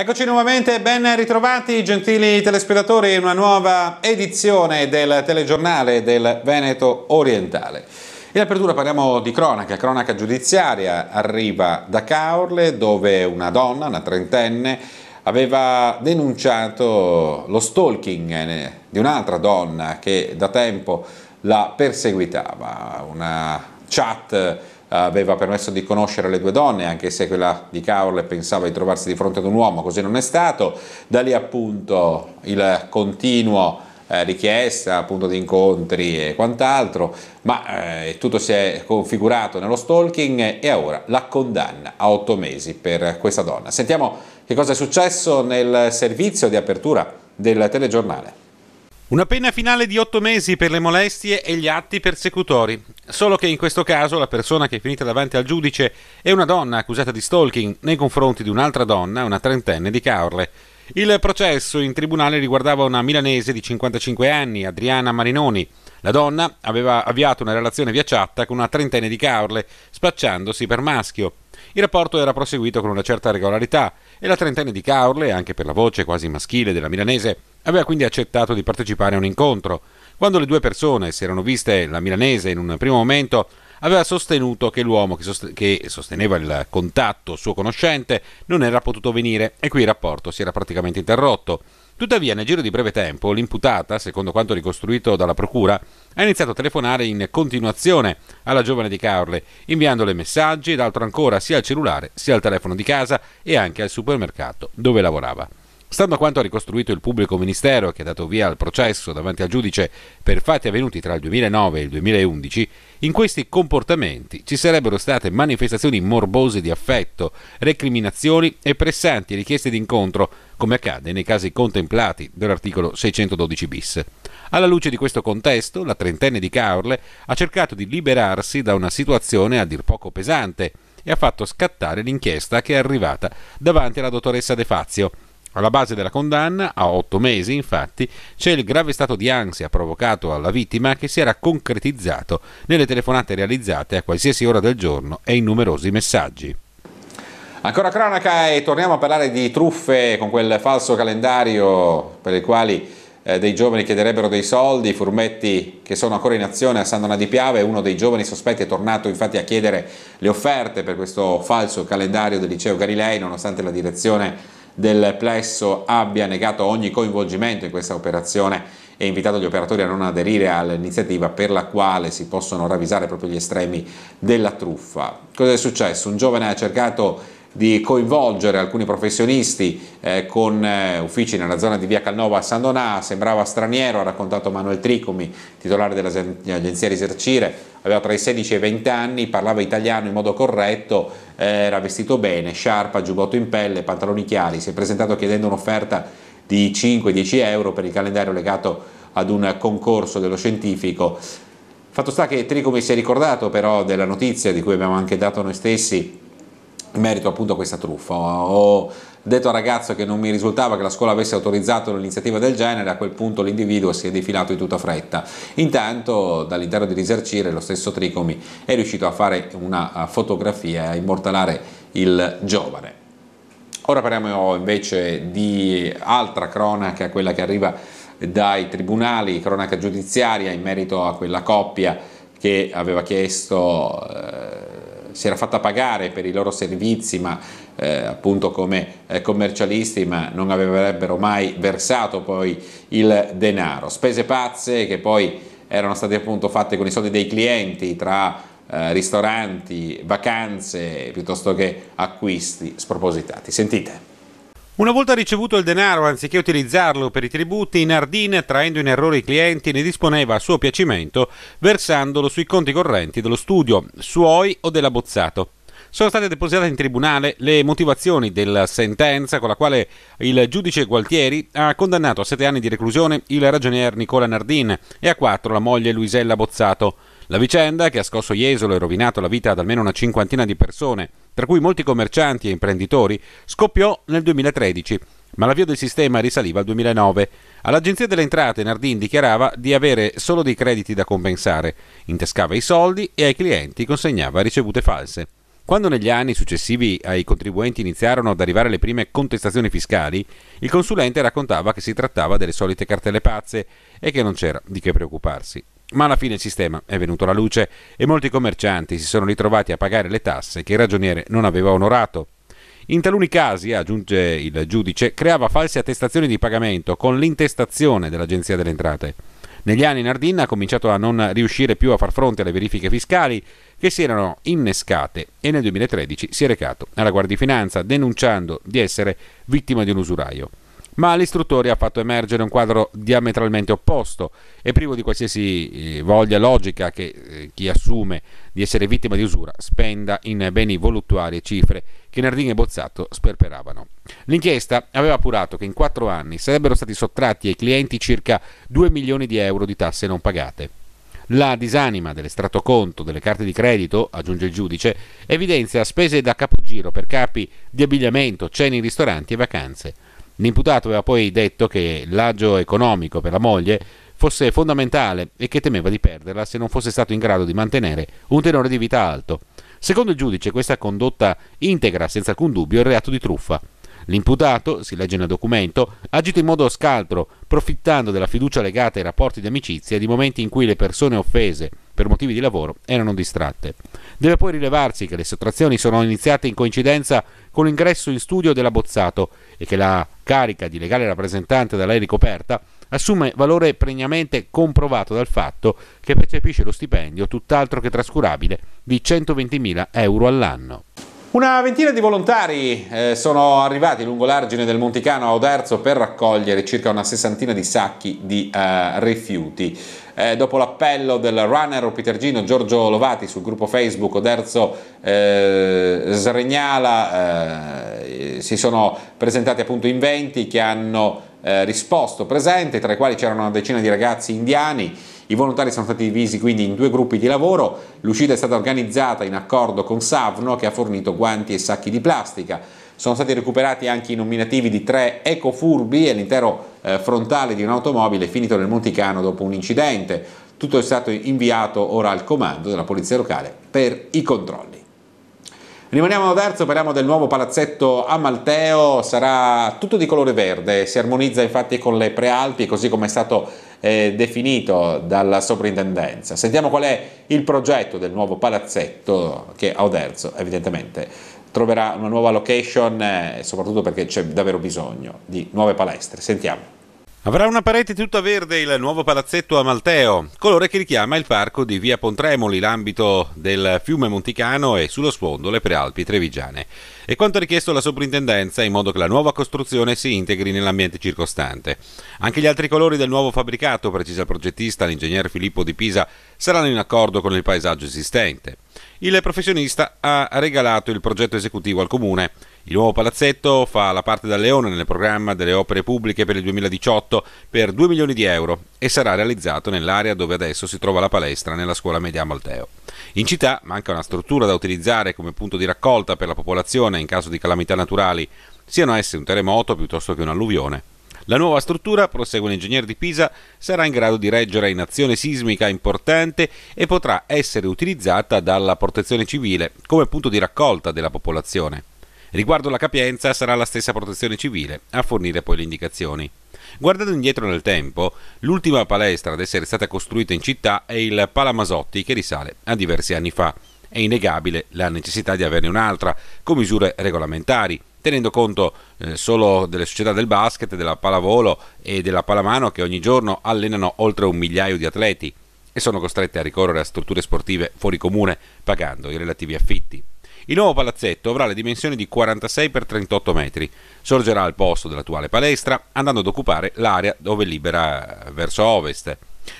Eccoci nuovamente, ben ritrovati gentili telespettatori in una nuova edizione del telegiornale del Veneto Orientale. In apertura parliamo di cronaca, cronaca giudiziaria, arriva da Caorle dove una donna, una trentenne, aveva denunciato lo stalking eh, di un'altra donna che da tempo la perseguitava, una chat aveva permesso di conoscere le due donne, anche se quella di Caorle pensava di trovarsi di fronte ad un uomo, così non è stato. Da lì appunto il continuo eh, richiesta appunto di incontri e quant'altro, ma eh, tutto si è configurato nello stalking e ora la condanna a otto mesi per questa donna. Sentiamo che cosa è successo nel servizio di apertura del telegiornale. Una pena finale di 8 mesi per le molestie e gli atti persecutori. Solo che in questo caso la persona che è finita davanti al giudice è una donna accusata di stalking nei confronti di un'altra donna, una trentenne di Caorle. Il processo in tribunale riguardava una milanese di 55 anni, Adriana Marinoni. La donna aveva avviato una relazione via chat con una trentenne di Caorle, spacciandosi per maschio. Il rapporto era proseguito con una certa regolarità e la trentenne di Caorle, anche per la voce quasi maschile della milanese, aveva quindi accettato di partecipare a un incontro. Quando le due persone si erano viste, la milanese in un primo momento aveva sostenuto che l'uomo che, sost- che sosteneva il contatto suo conoscente non era potuto venire e qui il rapporto si era praticamente interrotto. Tuttavia, nel giro di breve tempo, l'imputata, secondo quanto ricostruito dalla procura, ha iniziato a telefonare in continuazione alla giovane di Carle, inviandole messaggi ed altro ancora sia al cellulare sia al telefono di casa e anche al supermercato dove lavorava. Stando a quanto ha ricostruito il pubblico ministero che ha dato via al processo davanti al giudice per fatti avvenuti tra il 2009 e il 2011, in questi comportamenti ci sarebbero state manifestazioni morbose di affetto, recriminazioni e pressanti richieste d'incontro, come accade nei casi contemplati dell'articolo 612 bis. Alla luce di questo contesto, la trentenne di Caorle ha cercato di liberarsi da una situazione a dir poco pesante e ha fatto scattare l'inchiesta che è arrivata davanti alla dottoressa De Fazio, alla base della condanna, a otto mesi infatti, c'è il grave stato di ansia provocato alla vittima che si era concretizzato nelle telefonate realizzate a qualsiasi ora del giorno e in numerosi messaggi. Ancora cronaca e torniamo a parlare di truffe con quel falso calendario per il quale eh, dei giovani chiederebbero dei soldi, i furbetti che sono ancora in azione a San Dona di Piave, uno dei giovani sospetti è tornato infatti a chiedere le offerte per questo falso calendario del liceo Galilei nonostante la direzione del plesso abbia negato ogni coinvolgimento in questa operazione e invitato gli operatori a non aderire all'iniziativa per la quale si possono ravvisare proprio gli estremi della truffa. Cosa è successo? Un giovane ha cercato di coinvolgere alcuni professionisti eh, con eh, uffici nella zona di via Calnova a San Donà, sembrava straniero, ha raccontato Manuel Tricomi, titolare dell'agenzia Risercire, aveva tra i 16 e i 20 anni, parlava italiano in modo corretto, eh, era vestito bene, sciarpa, giubbotto in pelle, pantaloni chiari, si è presentato chiedendo un'offerta di 5-10 euro per il calendario legato ad un concorso dello scientifico. Fatto sta che Tricomi si è ricordato però della notizia di cui abbiamo anche dato noi stessi in merito appunto a questa truffa. Ho detto al ragazzo che non mi risultava che la scuola avesse autorizzato un'iniziativa del genere, a quel punto l'individuo si è defilato in tutta fretta. Intanto dall'interno di risarcire lo stesso Tricomi è riuscito a fare una fotografia e a immortalare il giovane. Ora parliamo invece di altra cronaca, quella che arriva dai tribunali, cronaca giudiziaria in merito a quella coppia che aveva chiesto... Eh, si era fatta pagare per i loro servizi, ma eh, appunto come eh, commercialisti, ma non avrebbero mai versato poi il denaro. Spese pazze che poi erano state appunto fatte con i soldi dei clienti tra eh, ristoranti, vacanze piuttosto che acquisti spropositati. Sentite. Una volta ricevuto il denaro, anziché utilizzarlo per i tributi, Nardin, traendo in errore i clienti, ne disponeva a suo piacimento, versandolo sui conti correnti dello studio, suoi o dell'abbozzato. Sono state depositate in tribunale le motivazioni della sentenza con la quale il giudice Gualtieri ha condannato a sette anni di reclusione il ragionier Nicola Nardin e a quattro la moglie Luisella Bozzato. La vicenda, che ha scosso Jesolo e rovinato la vita ad almeno una cinquantina di persone tra cui molti commercianti e imprenditori, scoppiò nel 2013, ma l'avvio del sistema risaliva al 2009. All'Agenzia delle Entrate Nardin dichiarava di avere solo dei crediti da compensare, intescava i soldi e ai clienti consegnava ricevute false. Quando negli anni successivi ai contribuenti iniziarono ad arrivare le prime contestazioni fiscali, il consulente raccontava che si trattava delle solite cartelle pazze e che non c'era di che preoccuparsi. Ma alla fine il sistema è venuto alla luce e molti commercianti si sono ritrovati a pagare le tasse che il ragioniere non aveva onorato. In taluni casi, aggiunge il giudice, creava false attestazioni di pagamento con l'intestazione dell'Agenzia delle Entrate. Negli anni Nardin ha cominciato a non riuscire più a far fronte alle verifiche fiscali che si erano innescate e nel 2013 si è recato alla Guardia di Finanza denunciando di essere vittima di un usuraio ma l'istruttore ha fatto emergere un quadro diametralmente opposto e privo di qualsiasi eh, voglia logica che eh, chi assume di essere vittima di usura spenda in beni voluttuari cifre che Nardini e Bozzato sperperavano. L'inchiesta aveva appurato che in quattro anni sarebbero stati sottratti ai clienti circa 2 milioni di euro di tasse non pagate. La disanima dell'estratto conto delle carte di credito, aggiunge il giudice, evidenzia spese da capogiro per capi di abbigliamento, cene in ristoranti e vacanze. L'imputato aveva poi detto che l'agio economico per la moglie fosse fondamentale e che temeva di perderla se non fosse stato in grado di mantenere un tenore di vita alto. Secondo il giudice questa condotta integra senza alcun dubbio il reato di truffa. L'imputato, si legge nel documento, ha agito in modo scaltro, profittando della fiducia legata ai rapporti di amicizia e di momenti in cui le persone offese per motivi di lavoro erano distratte. Deve poi rilevarsi che le sottrazioni sono iniziate in coincidenza con l'ingresso in studio dell'abbozzato e che la carica di legale rappresentante da lei ricoperta assume valore pregnamente comprovato dal fatto che percepisce lo stipendio, tutt'altro che trascurabile, di 120.000 euro all'anno. Una ventina di volontari eh, sono arrivati lungo l'argine del Monticano a Oderzo per raccogliere circa una sessantina di sacchi di eh, rifiuti eh, dopo l'appello del runner pitergino Giorgio Lovati sul gruppo Facebook Oderzo eh, Sregnala, eh, si sono presentati appunto in 20 che hanno eh, risposto presente, tra i quali c'erano una decina di ragazzi indiani. I volontari sono stati divisi quindi in due gruppi di lavoro, l'uscita è stata organizzata in accordo con Savno che ha fornito guanti e sacchi di plastica. Sono stati recuperati anche i nominativi di tre ecofurbi e l'intero eh, frontale di un'automobile finito nel Monticano dopo un incidente. Tutto è stato inviato ora al comando della polizia locale per i controlli. Rimaniamo a terzo, parliamo del nuovo palazzetto a Malteo, sarà tutto di colore verde, si armonizza infatti con le prealpi così come è stato eh, definito dalla soprintendenza. Sentiamo qual è il progetto del nuovo palazzetto che a Oderzo evidentemente troverà una nuova location eh, soprattutto perché c'è davvero bisogno di nuove palestre. Sentiamo. Avrà una parete tutta verde il nuovo palazzetto a Malteo, colore che richiama il parco di via Pontremoli, l'ambito del fiume Monticano e sullo sfondo le prealpi trevigiane. E quanto richiesto la soprintendenza in modo che la nuova costruzione si integri nell'ambiente circostante. Anche gli altri colori del nuovo fabbricato, precisa il progettista, l'ingegner Filippo Di Pisa, saranno in accordo con il paesaggio esistente il professionista ha regalato il progetto esecutivo al comune. Il nuovo palazzetto fa la parte da leone nel programma delle opere pubbliche per il 2018 per 2 milioni di euro e sarà realizzato nell'area dove adesso si trova la palestra nella scuola media Malteo. In città manca una struttura da utilizzare come punto di raccolta per la popolazione in caso di calamità naturali, siano esse un terremoto piuttosto che un'alluvione. La nuova struttura, prosegue l'ingegnere di Pisa, sarà in grado di reggere in azione sismica importante e potrà essere utilizzata dalla protezione civile come punto di raccolta della popolazione. Riguardo la capienza sarà la stessa protezione civile a fornire poi le indicazioni. Guardando indietro nel tempo, l'ultima palestra ad essere stata costruita in città è il Palamasotti che risale a diversi anni fa. È innegabile la necessità di averne un'altra, con misure regolamentari, tenendo conto eh, solo delle società del basket, della pallavolo e della pallamano che ogni giorno allenano oltre un migliaio di atleti e sono costrette a ricorrere a strutture sportive fuori comune pagando i relativi affitti. Il nuovo palazzetto avrà le dimensioni di 46 x 38 metri, sorgerà al posto dell'attuale palestra andando ad occupare l'area dove libera verso ovest.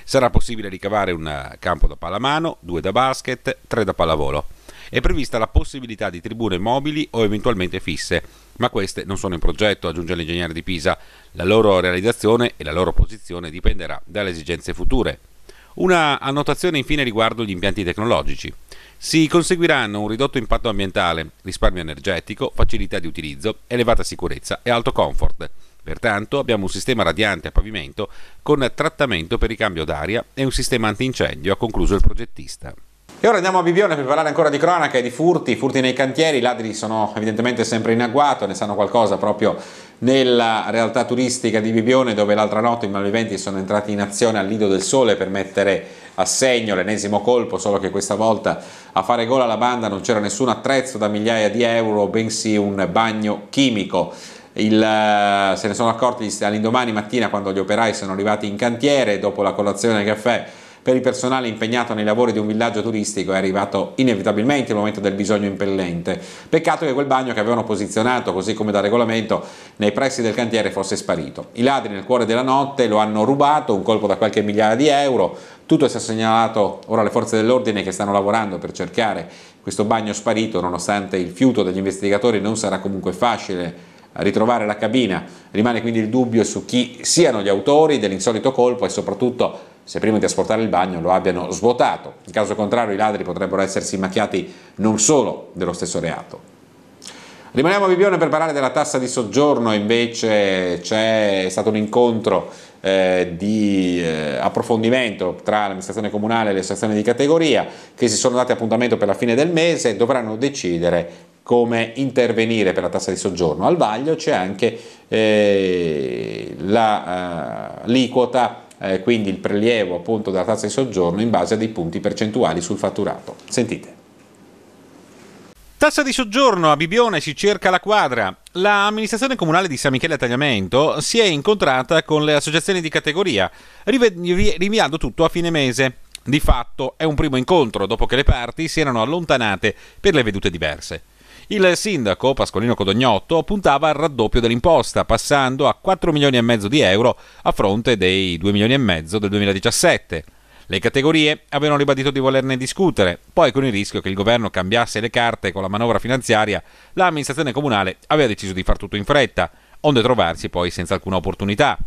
Sarà possibile ricavare un campo da pallamano, due da basket, tre da pallavolo è prevista la possibilità di tribune mobili o eventualmente fisse, ma queste non sono in progetto, aggiunge l'ingegnere di Pisa. La loro realizzazione e la loro posizione dipenderà dalle esigenze future. Una annotazione infine riguardo gli impianti tecnologici. Si conseguiranno un ridotto impatto ambientale, risparmio energetico, facilità di utilizzo, elevata sicurezza e alto comfort. Pertanto abbiamo un sistema radiante a pavimento con trattamento per ricambio d'aria e un sistema antincendio, ha concluso il progettista. E ora andiamo a Bibione per parlare ancora di cronaca e di furti, furti nei cantieri, i ladri sono evidentemente sempre in agguato, ne sanno qualcosa proprio nella realtà turistica di Bibione dove l'altra notte i malviventi sono entrati in azione al Lido del Sole per mettere a segno l'ennesimo colpo, solo che questa volta a fare gola alla banda non c'era nessun attrezzo da migliaia di euro, bensì un bagno chimico. Il, eh, se ne sono accorti all'indomani mattina quando gli operai sono arrivati in cantiere dopo la colazione e il caffè per il personale impegnato nei lavori di un villaggio turistico è arrivato inevitabilmente il momento del bisogno impellente. Peccato che quel bagno che avevano posizionato, così come da regolamento, nei pressi del cantiere fosse sparito. I ladri nel cuore della notte lo hanno rubato, un colpo da qualche migliaia di euro, tutto si è segnalato ora alle forze dell'ordine che stanno lavorando per cercare questo bagno sparito, nonostante il fiuto degli investigatori non sarà comunque facile ritrovare la cabina. Rimane quindi il dubbio su chi siano gli autori dell'insolito colpo e soprattutto se prima di asportare il bagno lo abbiano svuotato. In caso contrario i ladri potrebbero essersi macchiati non solo dello stesso reato. Rimaniamo a Bibione per parlare della tassa di soggiorno, invece c'è stato un incontro eh, di eh, approfondimento tra l'amministrazione comunale e le associazioni di categoria che si sono date appuntamento per la fine del mese e dovranno decidere come intervenire per la tassa di soggiorno. Al vaglio c'è anche eh, l'aliquota la, eh, eh, quindi il prelievo appunto della tassa di soggiorno in base a dei punti percentuali sul fatturato. Sentite. Tassa di soggiorno a Bibione si cerca la quadra. L'amministrazione comunale di San Michele a Tagliamento si è incontrata con le associazioni di categoria, rinviando tutto a fine mese. Di fatto è un primo incontro dopo che le parti si erano allontanate per le vedute diverse. Il sindaco Pascolino Codognotto puntava al raddoppio dell'imposta, passando a 4 milioni e mezzo di euro a fronte dei 2 milioni e mezzo del 2017. Le categorie avevano ribadito di volerne discutere, poi con il rischio che il governo cambiasse le carte con la manovra finanziaria, l'amministrazione comunale aveva deciso di far tutto in fretta, onde trovarsi poi senza alcuna opportunità.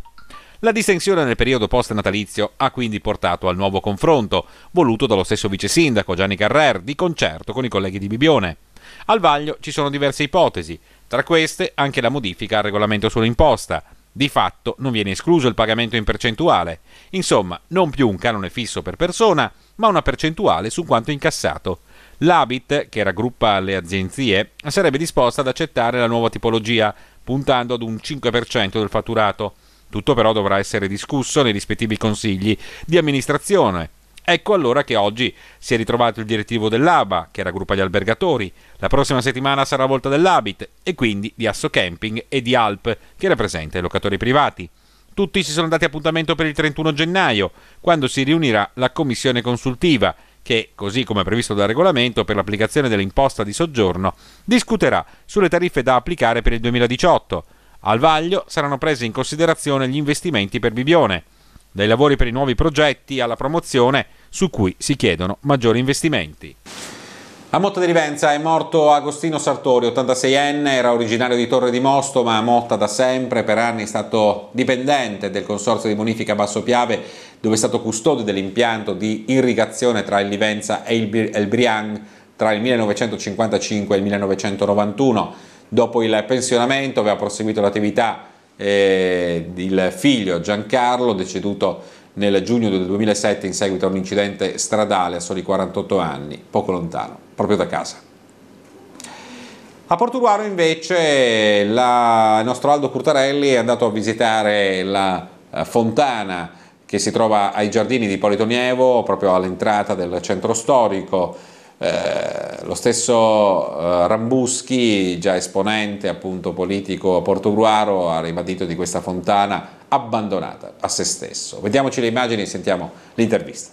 La distensione nel periodo post-natalizio ha quindi portato al nuovo confronto, voluto dallo stesso vice sindaco Gianni Carrer, di concerto con i colleghi di Bibione. Al vaglio ci sono diverse ipotesi, tra queste anche la modifica al regolamento sull'imposta. Di fatto non viene escluso il pagamento in percentuale, insomma non più un canone fisso per persona, ma una percentuale su quanto incassato. L'Abit, che raggruppa le agenzie, sarebbe disposta ad accettare la nuova tipologia, puntando ad un 5% del fatturato. Tutto però dovrà essere discusso nei rispettivi consigli di amministrazione, Ecco allora che oggi si è ritrovato il direttivo dell'ABA, che raggruppa gli albergatori, la prossima settimana sarà volta dell'Abit e quindi di Asso Camping e di Alp, che rappresenta i locatori privati. Tutti si sono dati appuntamento per il 31 gennaio, quando si riunirà la commissione consultiva, che, così come previsto dal regolamento per l'applicazione dell'imposta di soggiorno, discuterà sulle tariffe da applicare per il 2018. Al vaglio saranno presi in considerazione gli investimenti per Bibione dai lavori per i nuovi progetti alla promozione su cui si chiedono maggiori investimenti. A Motta di Rivenza è morto Agostino Sartori, 86enne, era originario di Torre di Mosto, ma a Motta da sempre, per anni è stato dipendente del Consorzio di Bonifica Basso Piave, dove è stato custode dell'impianto di irrigazione tra il Livenza e il Briang tra il 1955 e il 1991. Dopo il pensionamento aveva proseguito l'attività eh, il figlio Giancarlo, deceduto nel giugno del 2007 in seguito a un incidente stradale a soli 48 anni, poco lontano, proprio da casa. A Portuguaro invece la, il nostro Aldo Curtarelli è andato a visitare la eh, fontana che si trova ai giardini di Politonievo, proprio all'entrata del centro storico, eh, lo stesso eh, Rambuschi, già esponente appunto politico a Portogruaro, ha ribadito di questa fontana abbandonata a se stesso. Vediamoci le immagini e sentiamo l'intervista.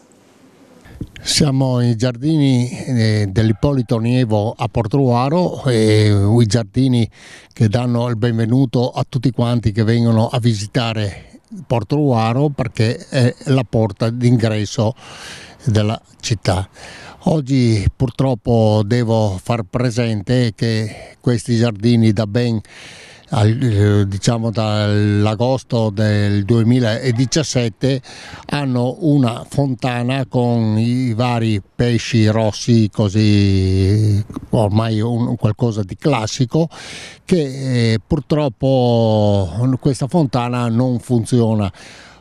Siamo i giardini eh, dell'Ippolito Nievo a Portruaro, eh, i giardini che danno il benvenuto a tutti quanti che vengono a visitare Portruaro perché è la porta d'ingresso della città. Oggi purtroppo devo far presente che questi giardini da ben eh, diciamo dall'agosto del 2017 hanno una fontana con i vari pesci rossi così ormai un, qualcosa di classico che eh, purtroppo questa fontana non funziona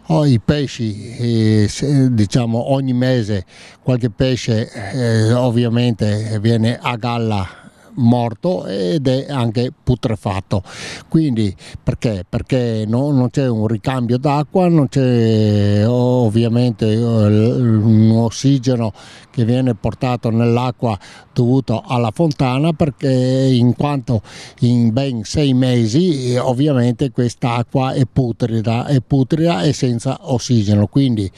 Oh, I pesci, eh, diciamo ogni mese qualche pesce eh, ovviamente viene a galla morto ed è anche putrefatto. Quindi perché? Perché no, non c'è un ricambio d'acqua, non c'è oh, ovviamente oh, un ossigeno che viene portato nell'acqua dovuto alla fontana perché in quanto in ben sei mesi ovviamente quest'acqua è putrida, è putrida e senza ossigeno. Quindi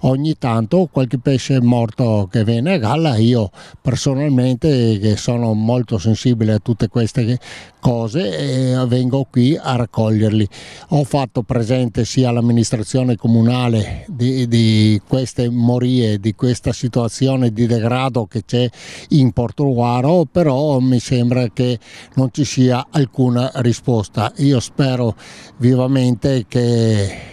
ogni tanto qualche pesce morto che viene a galla, io personalmente che sono molto sensibile a tutte queste cose e vengo qui a raccoglierli. Ho fatto presente sia all'amministrazione comunale di, di, queste morie, di questa situazione di degrado che c'è in Portoluaro, però mi sembra che non ci sia alcuna risposta. Io spero vivamente che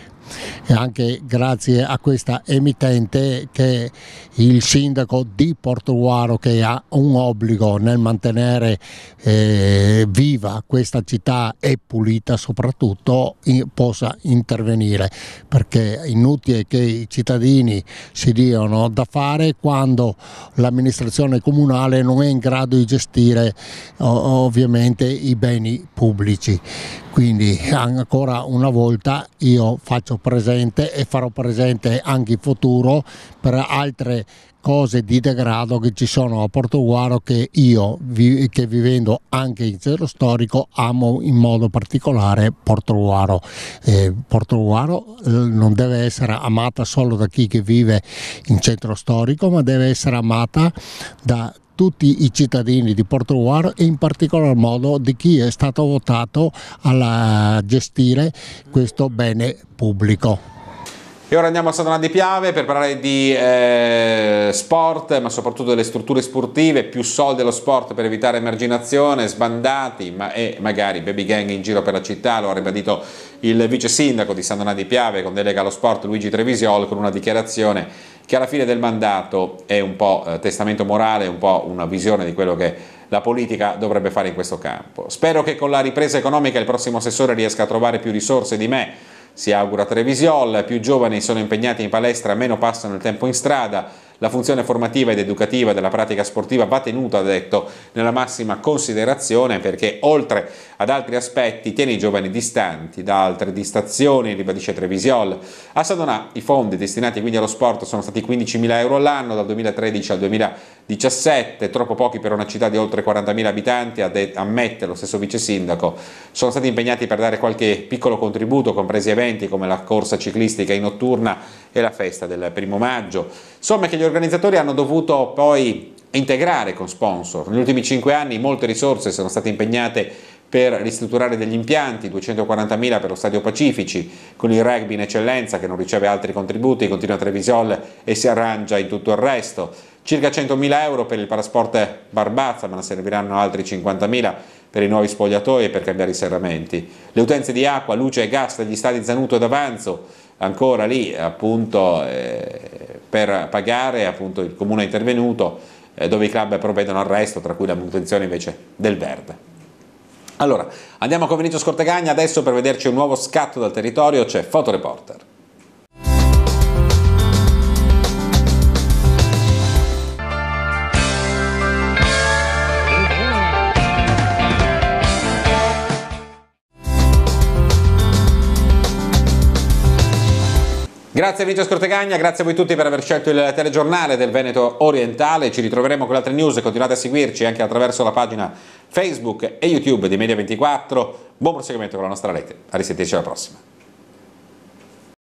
e anche grazie a questa emittente che il sindaco di Portuaro che ha un obbligo nel mantenere eh, viva questa città e pulita soprattutto in, possa intervenire perché è inutile che i cittadini si diano da fare quando l'amministrazione comunale non è in grado di gestire ovviamente i beni pubblici. Quindi ancora una volta io faccio presente e farò presente anche in futuro per altre cose di degrado che ci sono a Portoguaro che io, che vivendo anche in centro storico, amo in modo particolare Portoguaro. Eh, Portoguaro non deve essere amata solo da chi vive in centro storico, ma deve essere amata da tutti tutti i cittadini di Porto Noir e in particolar modo di chi è stato votato a gestire questo bene pubblico. E ora andiamo a Sadona di Piave per parlare di eh, sport, ma soprattutto delle strutture sportive, più soldi allo sport per evitare emarginazione, sbandati ma, e magari baby gang in giro per la città, lo ha ribadito il vice sindaco di Sadona di Piave con delega allo sport Luigi Trevisiol con una dichiarazione che alla fine del mandato è un po' eh, testamento morale, un po' una visione di quello che la politica dovrebbe fare in questo campo. Spero che con la ripresa economica il prossimo assessore riesca a trovare più risorse di me si augura Trevisiol, più giovani sono impegnati in palestra, meno passano il tempo in strada, la funzione formativa ed educativa della pratica sportiva va tenuta, ha detto, nella massima considerazione perché oltre ad altri aspetti tiene i giovani distanti da altre distrazioni, ribadisce Trevisiol. A Sadonà i fondi destinati quindi allo sport sono stati 15.000 euro all'anno dal 2013 al 2017, troppo pochi per una città di oltre 40.000 abitanti, ammette lo stesso vice sindaco. Sono stati impegnati per dare qualche piccolo contributo, compresi eventi come la corsa ciclistica in notturna e la festa del primo maggio. Somme che gli organizzatori hanno dovuto poi integrare con sponsor. Negli ultimi 5 anni molte risorse sono state impegnate per ristrutturare degli impianti, 240.000 per lo Stadio Pacifici, con il rugby in eccellenza che non riceve altri contributi, continua a Trevisol e si arrangia in tutto il resto, circa 100.000 euro per il parasport Barbazza, ma ne serviranno altri 50.000 per i nuovi spogliatoi e per cambiare i serramenti, le utenze di acqua, luce e gas degli stadi Zanuto ed Avanzo, ancora lì appunto eh, per pagare, appunto il comune è intervenuto, eh, dove i club provvedono al resto, tra cui la manutenzione invece del verde. Allora, andiamo con Vinicio Scortegagna adesso per vederci un nuovo scatto dal territorio, c'è Fotoreporter. Grazie Vincenzo Scortegagna, grazie a voi tutti per aver scelto il telegiornale del Veneto Orientale, ci ritroveremo con le altre news, continuate a seguirci anche attraverso la pagina Facebook e YouTube di Media24, buon proseguimento con la nostra rete, a risentirci alla prossima.